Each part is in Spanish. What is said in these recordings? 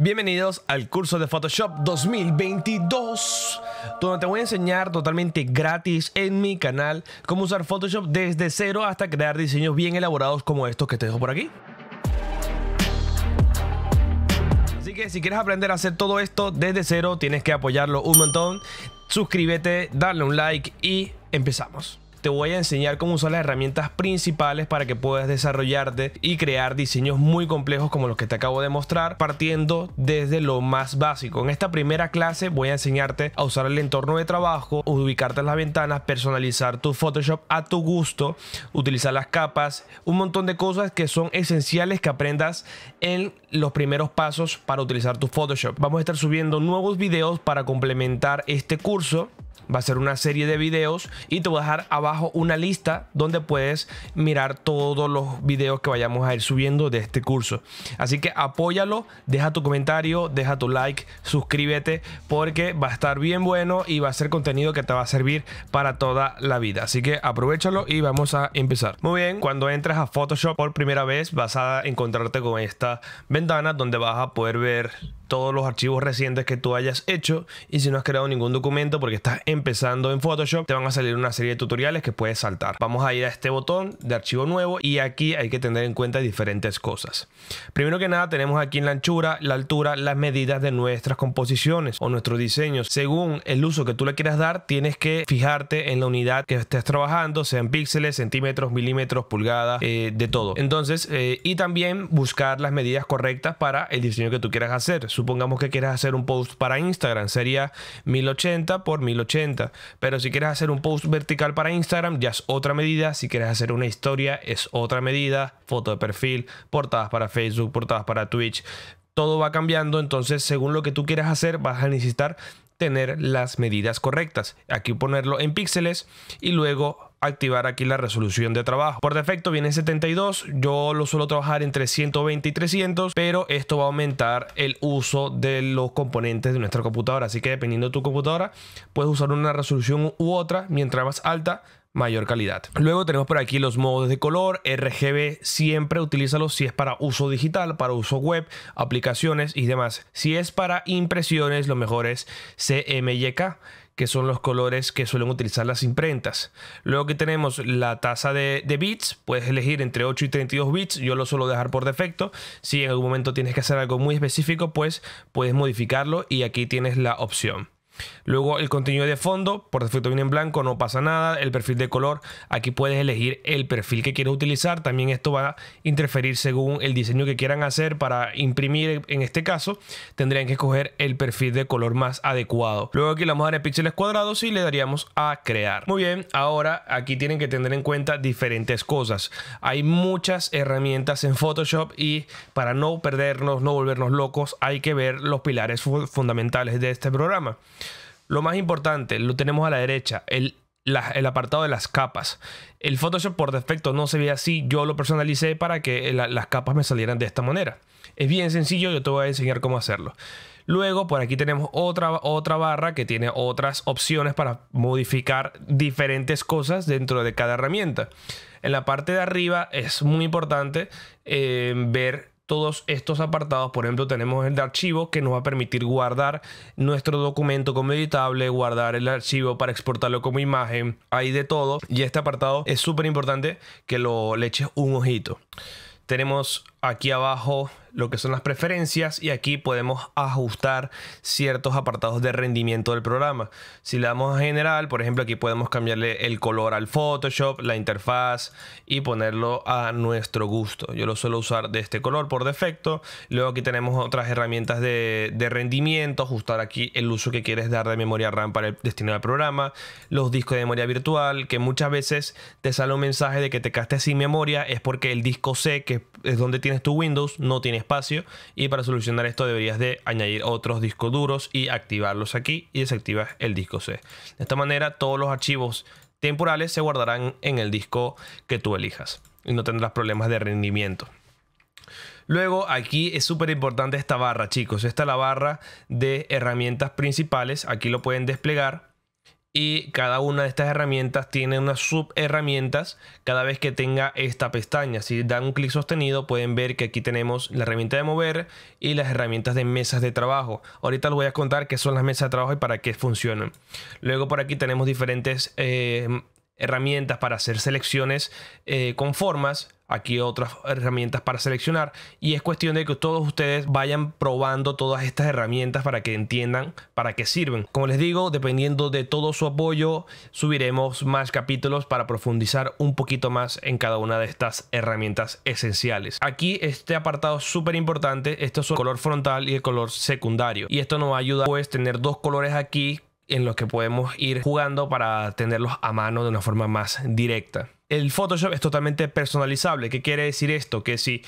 Bienvenidos al curso de Photoshop 2022, donde te voy a enseñar totalmente gratis en mi canal cómo usar Photoshop desde cero hasta crear diseños bien elaborados como estos que te dejo por aquí. Así que si quieres aprender a hacer todo esto desde cero, tienes que apoyarlo un montón. Suscríbete, darle un like y empezamos te voy a enseñar cómo usar las herramientas principales para que puedas desarrollarte y crear diseños muy complejos como los que te acabo de mostrar partiendo desde lo más básico. En esta primera clase voy a enseñarte a usar el entorno de trabajo, ubicarte en las ventanas, personalizar tu Photoshop a tu gusto, utilizar las capas, un montón de cosas que son esenciales que aprendas en los primeros pasos para utilizar tu Photoshop. Vamos a estar subiendo nuevos videos para complementar este curso va a ser una serie de videos y te voy a dejar abajo una lista donde puedes mirar todos los videos que vayamos a ir subiendo de este curso. Así que apóyalo, deja tu comentario, deja tu like, suscríbete porque va a estar bien bueno y va a ser contenido que te va a servir para toda la vida. Así que aprovechalo y vamos a empezar. Muy bien, cuando entras a Photoshop por primera vez vas a encontrarte con esta ventana donde vas a poder ver todos los archivos recientes que tú hayas hecho y si no has creado ningún documento porque estás empezando en Photoshop te van a salir una serie de tutoriales que puedes saltar vamos a ir a este botón de archivo nuevo y aquí hay que tener en cuenta diferentes cosas primero que nada tenemos aquí en la anchura la altura las medidas de nuestras composiciones o nuestros diseños según el uso que tú le quieras dar tienes que fijarte en la unidad que estés trabajando sean píxeles centímetros milímetros pulgadas eh, de todo entonces eh, y también buscar las medidas correctas para el diseño que tú quieras hacer supongamos que quieres hacer un post para Instagram, sería 1080 por 1080. Pero si quieres hacer un post vertical para Instagram, ya es otra medida. Si quieres hacer una historia, es otra medida. Foto de perfil, portadas para Facebook, portadas para Twitch. Todo va cambiando, entonces según lo que tú quieras hacer, vas a necesitar tener las medidas correctas. Aquí ponerlo en píxeles y luego activar aquí la resolución de trabajo. Por defecto viene 72, yo lo suelo trabajar entre 120 y 300, pero esto va a aumentar el uso de los componentes de nuestra computadora. Así que dependiendo de tu computadora, puedes usar una resolución u otra, mientras más alta, mayor calidad. Luego tenemos por aquí los modos de color, RGB siempre los si es para uso digital, para uso web, aplicaciones y demás. Si es para impresiones, lo mejor es CMYK que son los colores que suelen utilizar las imprentas. Luego que tenemos la tasa de, bits, puedes elegir entre 8 y 32 bits, yo lo suelo dejar por defecto. Si en algún momento tienes que hacer algo muy específico, pues puedes modificarlo y aquí tienes la opción. Luego el contenido de fondo, por defecto viene en blanco, no pasa nada. El perfil de color, aquí puedes elegir el perfil que quieres utilizar. También esto va a interferir según el diseño que quieran hacer para imprimir. En este caso, tendrían que escoger el perfil de color más adecuado. Luego aquí le vamos a dar en píxeles cuadrados y le daríamos a crear. Muy bien, ahora aquí tienen que tener en cuenta diferentes cosas. Hay muchas herramientas en Photoshop y para no perdernos, no volvernos locos, hay que ver los pilares fundamentales de este programa. Lo más importante, lo tenemos a la derecha, el, el apartado de las capas. El Photoshop por defecto no se ve así, yo lo personalicé para que eh, las capas me salieran de esta manera. Es bien sencillo, yo te voy a enseñar cómo hacerlo. Luego por aquí tenemos otra, otra barra que tiene otras opciones para modificar diferentes cosas dentro de cada herramienta. En la parte de arriba es muy importante eh, ver todos estos apartados. Por ejemplo, tenemos el de archivo que nos va a permitir guardar nuestro documento como editable, guardar el archivo para exportarlo como imagen, hay de todo. Y este apartado es súper importante que lo le eches un ojito. Tenemos aquí abajo lo que son las preferencias y aquí podemos ajustar ciertos apartados de rendimiento del programa. Si le damos a general, por ejemplo, aquí podemos cambiarle el color al Photoshop, la interfaz y ponerlo a nuestro gusto. Yo lo suelo usar de este color por defecto. Luego aquí tenemos otras herramientas de, rendimiento, ajustar aquí el uso que quieres dar de memoria RAM para el destino del programa, los discos de memoria virtual, que muchas veces te sale un mensaje de que te caste sin memoria, es porque el disco C, que es donde tienes tu Windows, no tiene espacio y para solucionar esto deberías de añadir otros discos duros y activarlos aquí y desactivas el disco C. De esta manera todos los archivos temporales se guardarán en el disco que tú elijas y no tendrás problemas de rendimiento. Luego aquí es súper importante esta barra chicos, esta es la barra de herramientas principales, aquí lo pueden desplegar y cada una de estas herramientas tiene unas subherramientas cada vez que tenga esta pestaña. Si dan un clic sostenido pueden ver que aquí tenemos la herramienta de mover y las herramientas de mesas de trabajo. Ahorita les voy a contar qué son las mesas de trabajo y para qué funcionan. Luego por aquí tenemos diferentes eh, herramientas para hacer selecciones eh, con formas aquí otras herramientas para seleccionar y es cuestión de que todos ustedes vayan probando todas estas herramientas para que entiendan para qué sirven. Como les digo, dependiendo de todo su apoyo, subiremos más capítulos para profundizar un poquito más en cada una de estas herramientas esenciales. Aquí este apartado súper importante, esto es el color frontal y el color secundario y esto nos ayuda pues tener dos colores aquí en los que podemos ir jugando para tenerlos a mano de una forma más directa el Photoshop es totalmente personalizable. ¿Qué quiere decir esto? Que si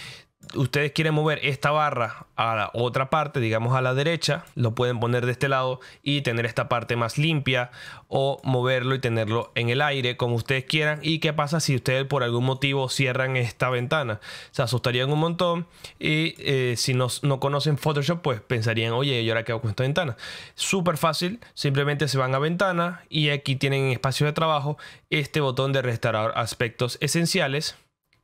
ustedes quieren mover esta barra a la otra parte, digamos a la derecha, lo pueden poner de este lado y tener esta parte más limpia o moverlo y tenerlo en el aire como ustedes quieran. ¿Y qué pasa si ustedes por algún motivo cierran esta ventana? Se asustarían un montón y eh, si no, conocen Photoshop pues pensarían, oye, yo ahora qué hago con esta ventana? Súper fácil, simplemente se van a ventana y aquí tienen espacio de trabajo este botón de restaurar aspectos esenciales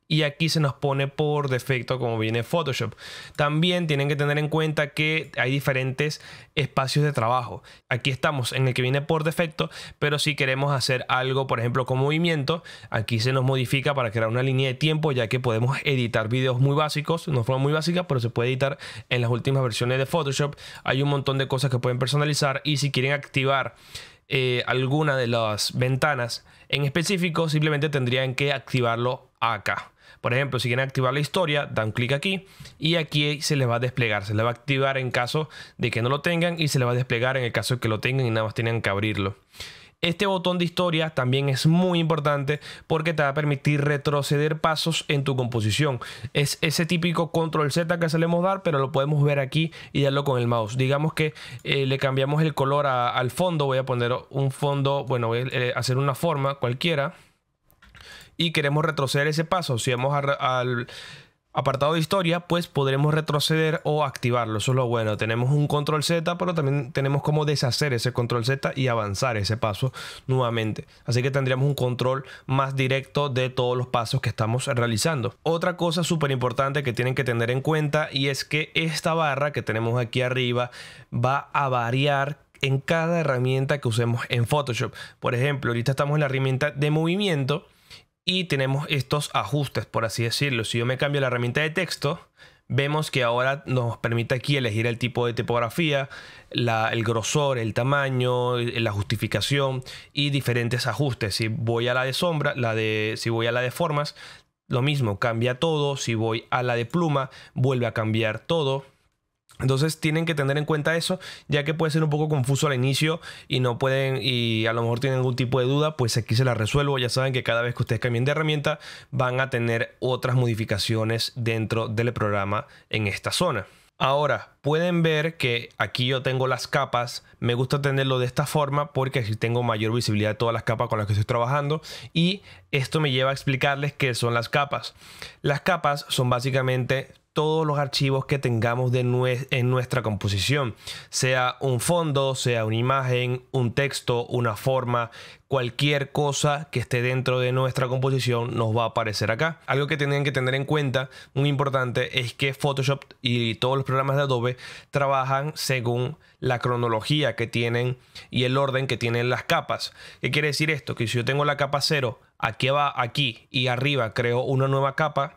y aquí se nos pone por defecto como viene Photoshop. También tienen que tener en cuenta que hay diferentes espacios de trabajo. Aquí estamos en el que viene por defecto, pero si queremos hacer algo, por ejemplo, con movimiento, aquí se nos modifica para crear una línea de tiempo, ya que podemos editar videos muy básicos, no forma muy básica, pero se puede editar en las últimas versiones de Photoshop. Hay un montón de cosas que pueden personalizar y si quieren activar eh, alguna de las ventanas en específico, simplemente tendrían que activarlo acá. Por ejemplo, si quieren activar la historia, dan clic aquí y aquí se les va a desplegar. Se les va a activar en caso de que no lo tengan y se les va a desplegar en el caso de que lo tengan y nada más tienen que abrirlo. Este botón de historia también es muy importante porque te va a permitir retroceder pasos en tu composición. Es ese típico control Z que solemos dar, pero lo podemos ver aquí y darlo con el mouse. Digamos que eh, le cambiamos el color al fondo. Voy a poner un fondo, bueno, voy a eh, hacer una forma cualquiera y queremos retroceder ese paso, si vamos al apartado de historia, pues podremos retroceder o activarlo. Eso es lo bueno. Tenemos un control Z, pero también tenemos como deshacer ese control Z y avanzar ese paso nuevamente. Así que tendríamos un control más directo de todos los pasos que estamos realizando. Otra cosa súper importante que tienen que tener en cuenta y es que esta barra que tenemos aquí arriba va a variar en cada herramienta que usemos en Photoshop. Por ejemplo, ahorita estamos en la herramienta de movimiento y tenemos estos ajustes, por así decirlo. Si yo me cambio la herramienta de texto, vemos que ahora nos permite aquí elegir el tipo de tipografía, el grosor, el tamaño, la justificación y diferentes ajustes. Si voy a la de sombra, la de, si voy a la de formas, lo mismo, cambia todo. Si voy a la de pluma, vuelve a cambiar todo. Entonces tienen que tener en cuenta eso, ya que puede ser un poco confuso al inicio y no pueden y a lo mejor tienen algún tipo de duda, pues aquí se la resuelvo. Ya saben que cada vez que ustedes cambien de herramienta van a tener otras modificaciones dentro del programa en esta zona. Ahora, pueden ver que aquí yo tengo las capas. Me gusta tenerlo de esta forma porque así tengo mayor visibilidad de todas las capas con las que estoy trabajando. Y esto me lleva a explicarles qué son las capas. Las capas son básicamente todos los archivos que tengamos en nuestra composición, sea un fondo, sea una imagen, un texto, una forma, cualquier cosa que esté dentro de nuestra composición nos va a aparecer acá. Algo que tienen que tener en cuenta, muy importante, es que Photoshop y todos los programas de Adobe trabajan según la cronología que tienen y el orden que tienen las capas. ¿Qué quiere decir esto? Que si yo tengo la capa 0, aquí va aquí y arriba creo una nueva capa,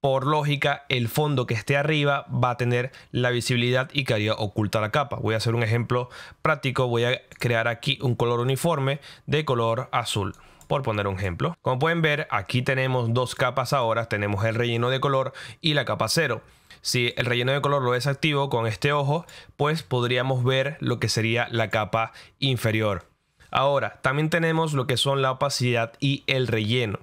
por lógica, el fondo que esté arriba va a tener la visibilidad y quedaría oculta la capa. Voy a hacer un ejemplo práctico, voy a crear aquí un color uniforme de color azul por poner un ejemplo. Como pueden ver, aquí tenemos dos capas ahora, tenemos el relleno de color y la capa cero. Si el relleno de color lo desactivo con este ojo, pues podríamos ver lo que sería la capa inferior. Ahora, también tenemos lo que son la opacidad y el relleno.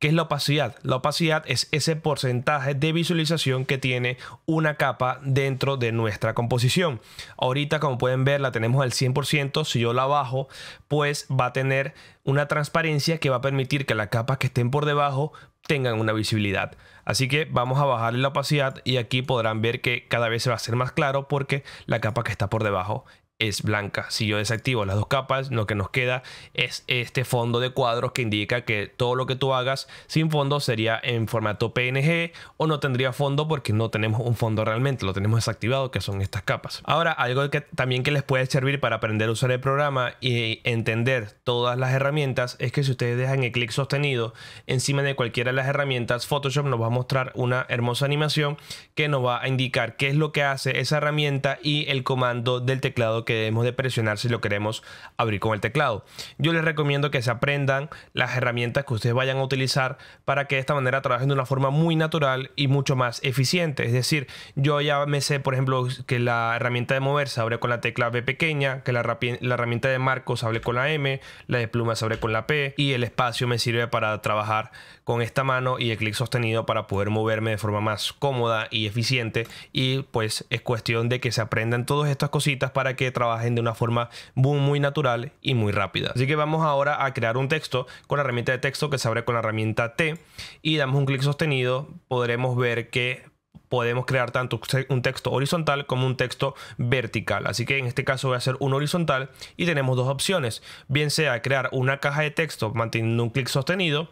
¿Qué es la opacidad? La opacidad es ese porcentaje de visualización que tiene una capa dentro de nuestra composición. Ahorita, como pueden ver, la tenemos al 100%. Si yo la bajo, pues va a tener una transparencia que va a permitir que las capas que estén por debajo tengan una visibilidad. Así que vamos a bajarle la opacidad y aquí podrán ver que cada vez se va a hacer más claro porque la capa que está por debajo es blanca. Si yo desactivo las dos capas, lo que nos queda es este fondo de cuadros que indica que todo lo que tú hagas sin fondo sería en formato PNG o no tendría fondo porque no tenemos un fondo realmente, lo tenemos desactivado que son estas capas. Ahora, algo que también que les puede servir para aprender a usar el programa y entender todas las herramientas es que si ustedes dejan el clic sostenido encima de cualquiera de las herramientas, Photoshop nos va a mostrar una hermosa animación que nos va a indicar qué es lo que hace esa herramienta y el comando del teclado que debemos de presionar si lo queremos abrir con el teclado. Yo les recomiendo que se aprendan las herramientas que ustedes vayan a utilizar para que de esta manera trabajen de una forma muy natural y mucho más eficiente. Es decir, yo ya me sé, por ejemplo, que la herramienta de mover se abre con la tecla B pequeña, que la, la herramienta de marco se abre con la M, la de pluma se abre con la P y el espacio me sirve para trabajar con esta mano y el clic sostenido para poder moverme de forma más cómoda y eficiente y pues es cuestión de que se aprendan todas estas cositas para que trabajen de una forma muy, natural y muy rápida. Así que vamos ahora a crear un texto con la herramienta de texto que se abre con la herramienta T y damos un clic sostenido, podremos ver que podemos crear tanto un texto horizontal como un texto vertical. Así que en este caso voy a hacer un horizontal y tenemos dos opciones, bien sea crear una caja de texto manteniendo un clic sostenido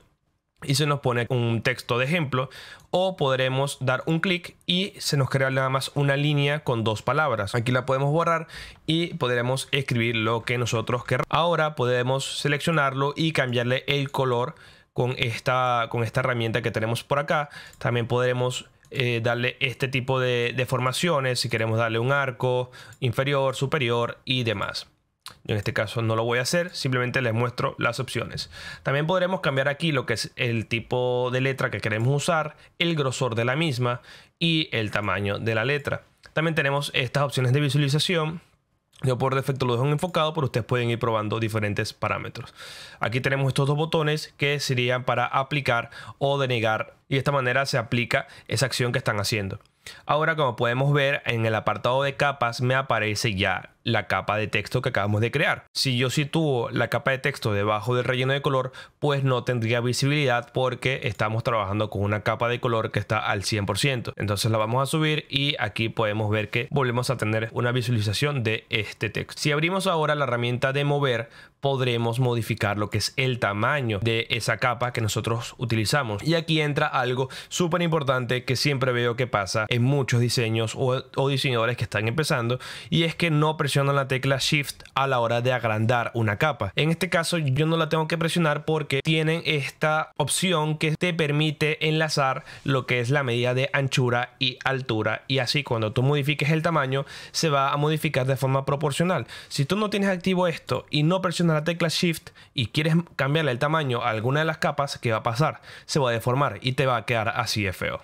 y se nos pone un texto de ejemplo o podremos dar un clic y se nos crea nada más una línea con dos palabras. Aquí la podemos borrar y podremos escribir lo que nosotros queramos. Ahora podemos seleccionarlo y cambiarle el color con esta, con esta herramienta que tenemos por acá. También podremos eh, darle este tipo de, de formaciones si queremos darle un arco inferior, superior y demás. Yo en este caso no lo voy a hacer, simplemente les muestro las opciones. También podremos cambiar aquí lo que es el tipo de letra que queremos usar, el grosor de la misma y el tamaño de la letra. También tenemos estas opciones de visualización. Yo por defecto lo dejo enfocado, pero ustedes pueden ir probando diferentes parámetros. Aquí tenemos estos dos botones que serían para aplicar o denegar. Y de esta manera se aplica esa acción que están haciendo. Ahora como podemos ver en el apartado de capas me aparece ya la capa de texto que acabamos de crear. Si yo sitúo la capa de texto debajo del relleno de color pues no tendría visibilidad porque estamos trabajando con una capa de color que está al 100%. Entonces la vamos a subir y aquí podemos ver que volvemos a tener una visualización de este texto. Si abrimos ahora la herramienta de mover podremos modificar lo que es el tamaño de esa capa que nosotros utilizamos. Y aquí entra algo súper importante que siempre veo que pasa en muchos diseños o, o diseñadores que están empezando y es que no presionan la tecla Shift a la hora de agrandar una capa. En este caso yo no la tengo que presionar porque tienen esta opción que te permite enlazar lo que es la medida de anchura y altura y así cuando tú modifiques el tamaño se va a modificar de forma proporcional. Si tú no tienes activo esto y no presionas la tecla Shift y quieres cambiarle el tamaño a alguna de las capas, que va a pasar? Se va a deformar y te va a quedar así de feo.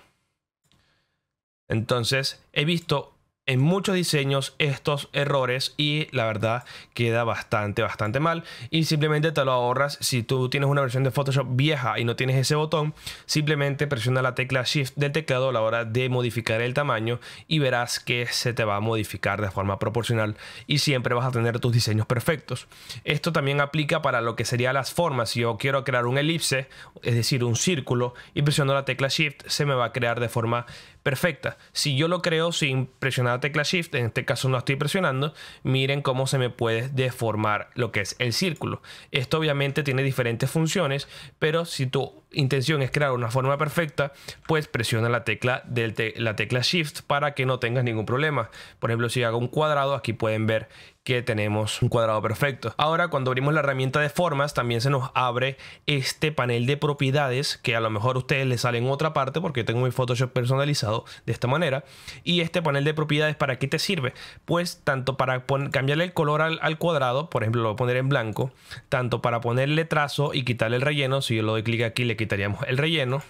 Entonces, he visto en muchos diseños estos errores y la verdad queda bastante, bastante mal. Y simplemente te lo ahorras si tú tienes una versión de Photoshop vieja y no tienes ese botón, simplemente presiona la tecla Shift del teclado a la hora de modificar el tamaño y verás que se te va a modificar de forma proporcional y siempre vas a tener tus diseños perfectos. Esto también aplica para lo que serían las formas. Si yo quiero crear un elipse, es decir, un círculo, y presiono la tecla Shift, se me va a crear de forma perfecta. Si yo lo creo sin presionar tecla shift, en este caso no estoy presionando, miren cómo se me puede deformar lo que es el círculo. Esto obviamente tiene diferentes funciones, pero si tú intención es crear una forma perfecta, pues presiona la tecla, del la tecla Shift para que no tengas ningún problema. Por ejemplo, si hago un cuadrado, aquí pueden ver que tenemos un cuadrado perfecto. Ahora cuando abrimos la herramienta de formas también se nos abre este panel de propiedades que a lo mejor ustedes les sale en otra parte porque tengo mi Photoshop personalizado de esta manera. Y este panel de propiedades para qué te sirve? Pues tanto para cambiarle el color al, al, cuadrado, por ejemplo lo voy a poner en blanco, tanto para ponerle trazo y quitarle el relleno, si yo le doy clic aquí le quitaríamos el relleno.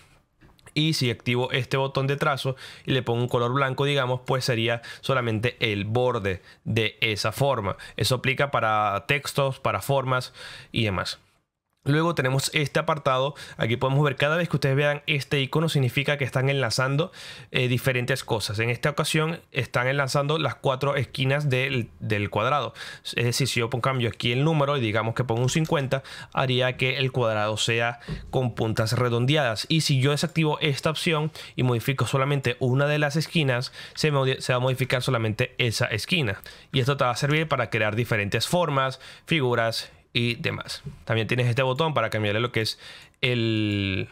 Y si activo este botón de trazo y le pongo un color blanco, digamos, pues sería solamente el borde de esa forma. Eso aplica para textos, para formas y demás. Luego tenemos este apartado, aquí podemos ver cada vez que ustedes vean este icono significa que están enlazando eh, diferentes cosas. En esta ocasión están enlazando las cuatro esquinas del, cuadrado. Es decir, si yo pongo cambio aquí el número y digamos que pongo un 50, haría que el cuadrado sea con puntas redondeadas. Y si yo desactivo esta opción y modifico solamente una de las esquinas, se, se va a modificar solamente esa esquina. Y esto te va a servir para crear diferentes formas, figuras y demás. También tienes este botón para cambiarle lo que es el,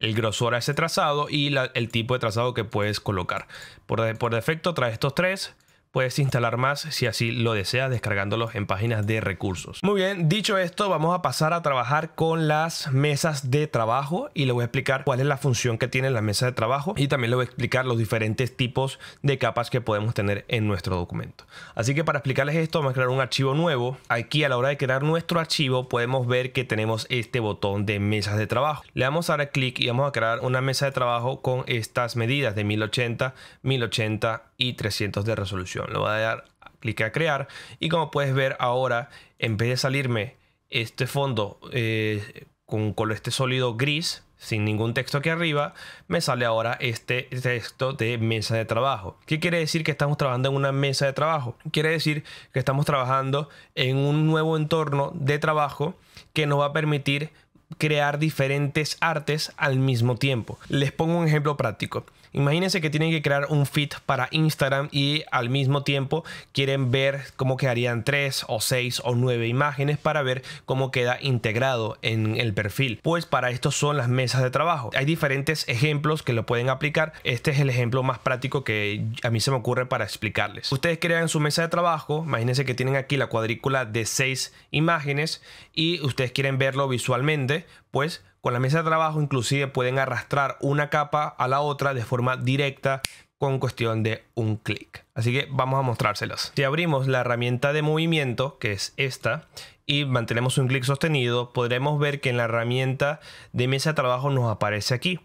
el grosor a ese trazado y el tipo de trazado que puedes colocar. Por, por defecto trae estos tres Puedes instalar más si así lo deseas descargándolos en páginas de recursos. Muy bien, dicho esto, vamos a pasar a trabajar con las mesas de trabajo y le voy a explicar cuál es la función que tiene la mesa de trabajo y también le voy a explicar los diferentes tipos de capas que podemos tener en nuestro documento. Así que para explicarles esto, vamos a crear un archivo nuevo. Aquí a la hora de crear nuestro archivo podemos ver que tenemos este botón de mesas de trabajo. Le damos ahora clic y vamos a crear una mesa de trabajo con estas medidas de 1080, 1080 y 300 de resolución. Le voy a dar clic a crear y como puedes ver ahora, en vez de salirme este fondo eh, con color este sólido gris, sin ningún texto aquí arriba, me sale ahora este texto de mesa de trabajo. ¿Qué quiere decir que estamos trabajando en una mesa de trabajo? Quiere decir que estamos trabajando en un nuevo entorno de trabajo que nos va a permitir crear diferentes artes al mismo tiempo. Les pongo un ejemplo práctico. Imagínense que tienen que crear un feed para Instagram y al mismo tiempo quieren ver cómo quedarían tres o seis o nueve imágenes para ver cómo queda integrado en el perfil. Pues para esto son las mesas de trabajo. Hay diferentes ejemplos que lo pueden aplicar. Este es el ejemplo más práctico que a mí se me ocurre para explicarles. Ustedes crean su mesa de trabajo. Imagínense que tienen aquí la cuadrícula de seis imágenes y ustedes quieren verlo visualmente. Pues con la mesa de trabajo inclusive pueden arrastrar una capa a la otra de forma directa con cuestión de un clic. Así que vamos a mostrárselos. Si abrimos la herramienta de movimiento, que es esta, y mantenemos un clic sostenido, podremos ver que en la herramienta de mesa de trabajo nos aparece aquí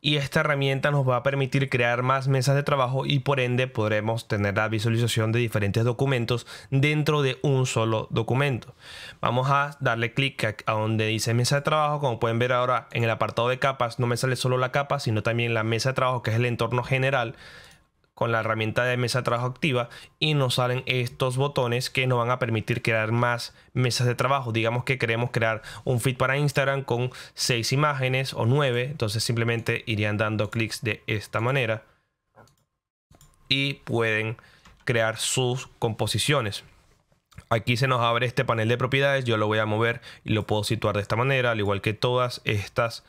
y esta herramienta nos va a permitir crear más mesas de trabajo y por ende podremos tener la visualización de diferentes documentos dentro de un solo documento. Vamos a darle clic a donde dice mesa de trabajo, como pueden ver ahora en el apartado de capas no me sale solo la capa sino también la mesa de trabajo que es el entorno general con la herramienta de mesa de trabajo activa y nos salen estos botones que nos van a permitir crear más mesas de trabajo. Digamos que queremos crear un feed para Instagram con 6 imágenes o 9, entonces simplemente irían dando clics de esta manera y pueden crear sus composiciones. Aquí se nos abre este panel de propiedades, yo lo voy a mover y lo puedo situar de esta manera, al igual que todas estas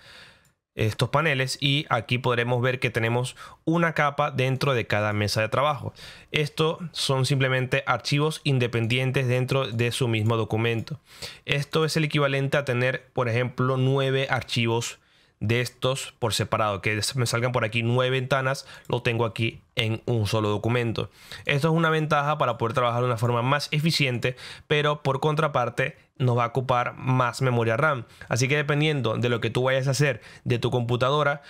estos paneles y aquí podremos ver que tenemos una capa dentro de cada mesa de trabajo. esto son simplemente archivos independientes dentro de su mismo documento. Esto es el equivalente a tener, por ejemplo, nueve archivos de estos por separado, que me salgan por aquí nueve ventanas, lo tengo aquí en un solo documento. Esto es una ventaja para poder trabajar de una forma más eficiente, pero por contraparte nos va a ocupar más memoria RAM. Así que dependiendo de lo que tú vayas a hacer de tu computadora,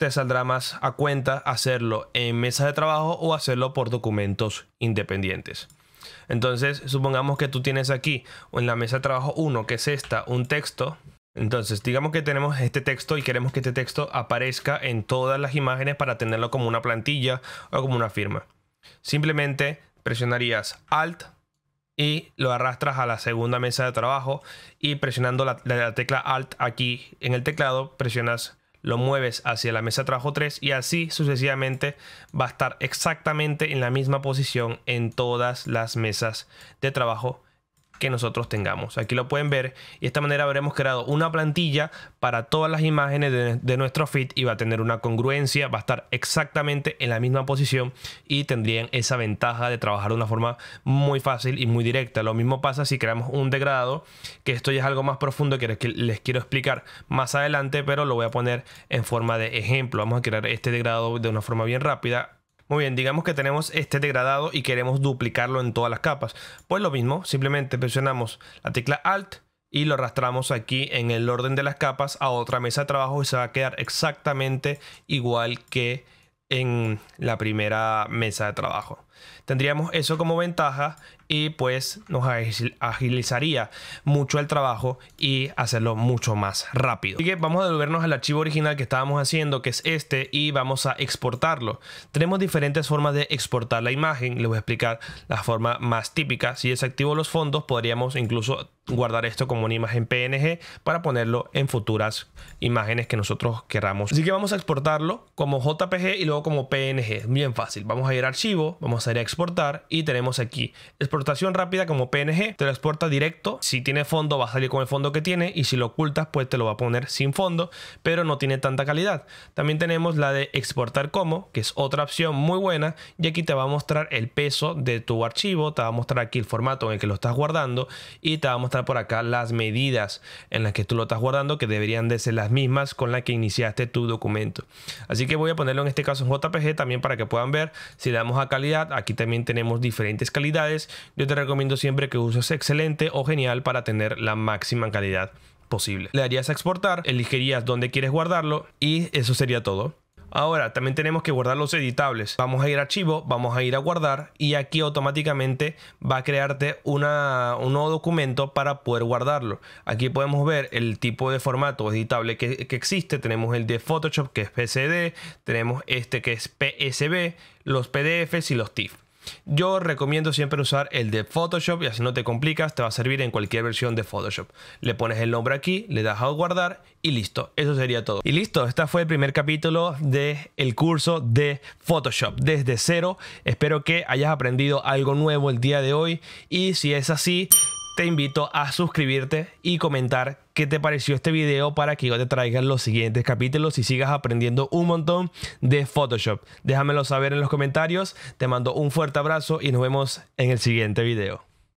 te saldrá más a cuenta hacerlo en mesa de trabajo o hacerlo por documentos independientes. Entonces, supongamos que tú tienes aquí en la mesa de trabajo 1, que es esta, un texto entonces, digamos que tenemos este texto y queremos que este texto aparezca en todas las imágenes para tenerlo como una plantilla o como una firma. Simplemente presionarías Alt y lo arrastras a la segunda mesa de trabajo y presionando la, tecla Alt aquí en el teclado presionas lo mueves hacia la mesa de trabajo 3 y así sucesivamente va a estar exactamente en la misma posición en todas las mesas de trabajo que nosotros tengamos. Aquí lo pueden ver y de esta manera habremos creado una plantilla para todas las imágenes de, nuestro feed y va a tener una congruencia, va a estar exactamente en la misma posición y tendrían esa ventaja de trabajar de una forma muy fácil y muy directa. Lo mismo pasa si creamos un degradado, que esto ya es algo más profundo que les quiero explicar más adelante, pero lo voy a poner en forma de ejemplo. Vamos a crear este degradado de una forma bien rápida muy bien, digamos que tenemos este degradado y queremos duplicarlo en todas las capas. Pues lo mismo, simplemente presionamos la tecla Alt y lo arrastramos aquí en el orden de las capas a otra mesa de trabajo y se va a quedar exactamente igual que en la primera mesa de trabajo. Tendríamos eso como ventaja y pues nos agilizaría mucho el trabajo y hacerlo mucho más rápido. Así que vamos a devolvernos al archivo original que estábamos haciendo, que es este, y vamos a exportarlo. Tenemos diferentes formas de exportar la imagen. Les voy a explicar la forma más típica. Si desactivo los fondos, podríamos incluso guardar esto como una imagen PNG para ponerlo en futuras imágenes que nosotros queramos. Así que vamos a exportarlo como JPG y luego como PNG. Bien fácil. Vamos a ir a archivo, vamos a a exportar y tenemos aquí exportación rápida como PNG, te lo exporta directo, si tiene fondo va a salir con el fondo que tiene y si lo ocultas pues te lo va a poner sin fondo, pero no tiene tanta calidad. También tenemos la de exportar como, que es otra opción muy buena y aquí te va a mostrar el peso de tu archivo, te va a mostrar aquí el formato en el que lo estás guardando y te va a mostrar por acá las medidas en las que tú lo estás guardando que deberían de ser las mismas con las que iniciaste tu documento. Así que voy a ponerlo en este caso en JPG también para que puedan ver si damos a calidad Aquí también tenemos diferentes calidades. Yo te recomiendo siempre que uses excelente o genial para tener la máxima calidad posible. Le darías a exportar, elegirías dónde quieres guardarlo y eso sería todo. Ahora, también tenemos que guardar los editables. Vamos a ir a archivo, vamos a ir a guardar y aquí automáticamente va a crearte un nuevo documento para poder guardarlo. Aquí podemos ver el tipo de formato editable que, que existe. Tenemos el de Photoshop que es PSD, tenemos este que es PSB, los PDFs y los TIFF. Yo recomiendo siempre usar el de Photoshop y así no te complicas, te va a servir en cualquier versión de Photoshop. Le pones el nombre aquí, le das a guardar y listo, eso sería todo. Y listo, este fue el primer capítulo del el curso de Photoshop desde cero. Espero que hayas aprendido algo nuevo el día de hoy y si es así te invito a suscribirte y comentar qué te pareció este video para que yo te traiga los siguientes capítulos y sigas aprendiendo un montón de Photoshop. Déjamelo saber en los comentarios, te mando un fuerte abrazo y nos vemos en el siguiente video.